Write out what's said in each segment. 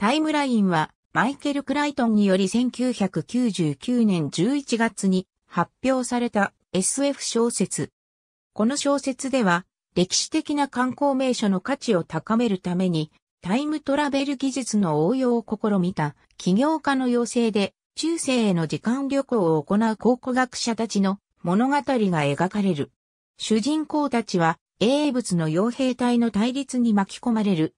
タイムラインは、マイケル・クライトンにより1999年11月に発表された SF 小説。この小説では、歴史的な観光名所の価値を高めるために、タイムトラベル技術の応用を試みた起業家の要請で中世への時間旅行を行う考古学者たちの物語が描かれる。主人公たちは英物の傭兵隊の対立に巻き込まれる。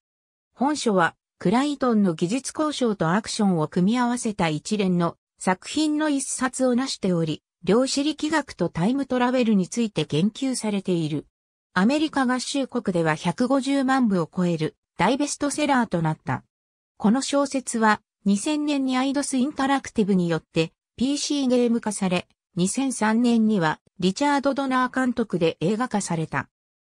本書はクライトンの技術交渉とアクションを組み合わせた一連の作品の一冊を成しており、量子力学とタイムトラベルについて言及されている。アメリカ合衆国では150万部を超える大ベストセラーとなった。この小説は2000年にアイドスインタラクティブによって PC ゲーム化され、2003年にはリチャード・ドナー監督で映画化された。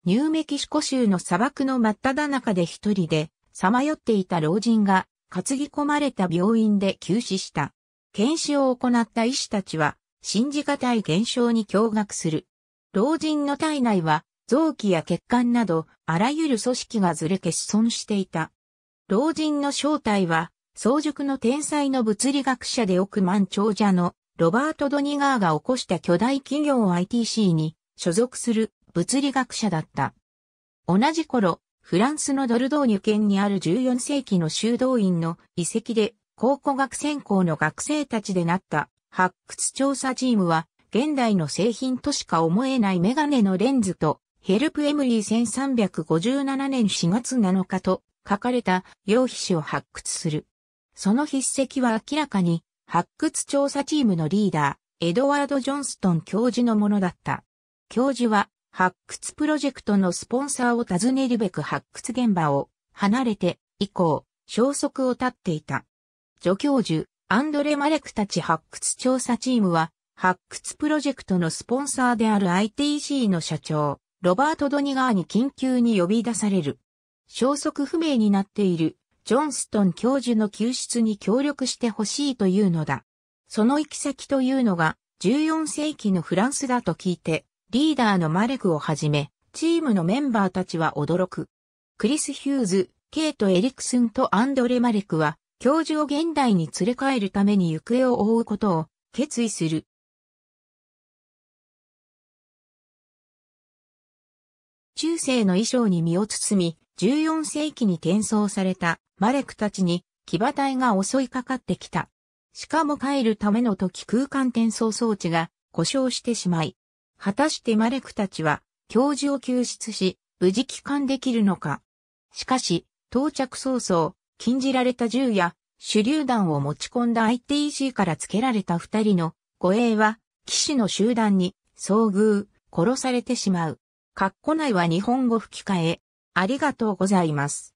ニューメキシコ州の砂漠の真っ只中で一人でさまよっていた老人が担ぎ込まれた病院で急死した。検視を行った医師たちは信じがたい現象に驚愕する。老人の体内は臓器や血管などあらゆる組織がずれ欠損していた。老人の正体は早熟の天才の物理学者で億万長者のロバート・ドニガーが起こした巨大企業 ITC に所属する物理学者だった。同じ頃、フランスのドルドーニュ県にある14世紀の修道院の遺跡で考古学専攻の学生たちでなった発掘調査チームは現代の製品としか思えないメガネのレンズとヘルプエムリー1357年4月7日と書かれた用皮紙を発掘する。その筆跡は明らかに発掘調査チームのリーダー、エドワード・ジョンストン教授のものだった。教授は発掘プロジェクトのスポンサーを訪ねるべく発掘現場を離れて以降、消息を絶っていた。助教授、アンドレ・マレクたち発掘調査チームは、発掘プロジェクトのスポンサーである ITC の社長、ロバート・ドニガーに緊急に呼び出される。消息不明になっている、ジョンストン教授の救出に協力してほしいというのだ。その行き先というのが、14世紀のフランスだと聞いて、リーダーのマレクをはじめ、チームのメンバーたちは驚く。クリス・ヒューズ、ケイト・エリクスンとアンドレ・マレクは、教授を現代に連れ帰るために行方を追うことを決意する。中世の衣装に身を包み、14世紀に転送されたマレクたちに騎馬隊が襲いかかってきた。しかも帰るための時空間転送装置が故障してしまい、果たしてマレクたちは、教授を救出し、無事帰還できるのか。しかし、到着早々、禁じられた銃や手榴弾を持ち込んだ ITC から付けられた二人の護衛は、騎士の集団に遭遇、殺されてしまう。カッコ内は日本語吹き替え、ありがとうございます。